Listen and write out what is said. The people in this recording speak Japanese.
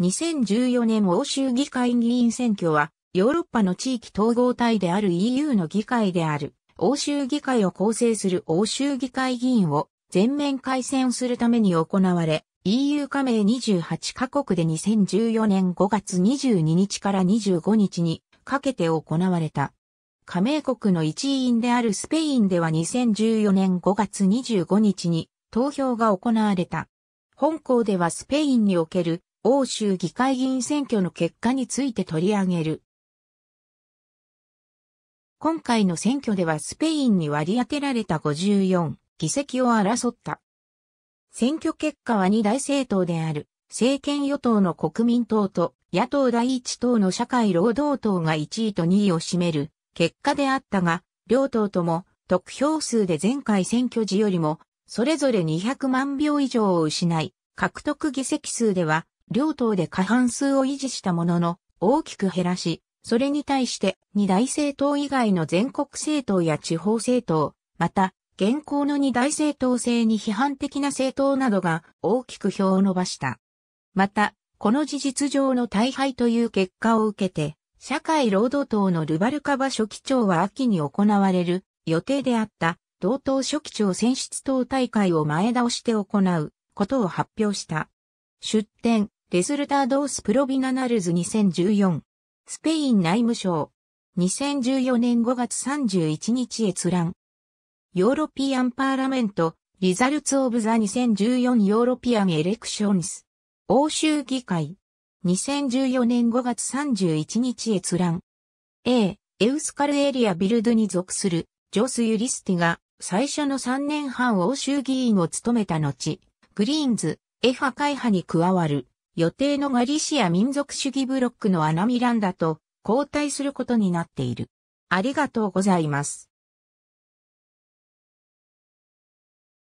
2014年欧州議会議員選挙は、ヨーロッパの地域統合体である EU の議会である、欧州議会を構成する欧州議会議員を全面改選するために行われ、EU 加盟28カ国で2014年5月22日から25日にかけて行われた。加盟国の一員であるスペインでは2014年5月25日に投票が行われた。本校ではスペインにおける欧州議会議員選挙の結果について取り上げる。今回の選挙ではスペインに割り当てられた54議席を争った。選挙結果は二大政党である政権与党の国民党と野党第一党の社会労働党が1位と2位を占める結果であったが、両党とも得票数で前回選挙時よりもそれぞれ200万票以上を失い、獲得議席数では両党で過半数を維持したものの、大きく減らし、それに対して二大政党以外の全国政党や地方政党、また、現行の二大政党制に批判的な政党などが大きく票を伸ばした。また、この事実上の大敗という結果を受けて、社会労働党のルバルカバ書記長は秋に行われる予定であった同党書記長選出党大会を前倒して行うことを発表した。出展、レスルタードースプロビナナルズ2014。スペイン内務省。2014年5月31日閲覧。ヨーロピアンパーラメント、リザルツオブザ2014ヨーロピアンエレクションス。欧州議会。2014年5月31日閲覧。A、エウスカルエリアビルドに属する、ジョス・ユリスティが、最初の3年半欧州議員を務めた後、グリーンズ、エファ会派に加わる。予定のガリシア民族主義ブロックのアナミランダと交代することになっている。ありがとうございます。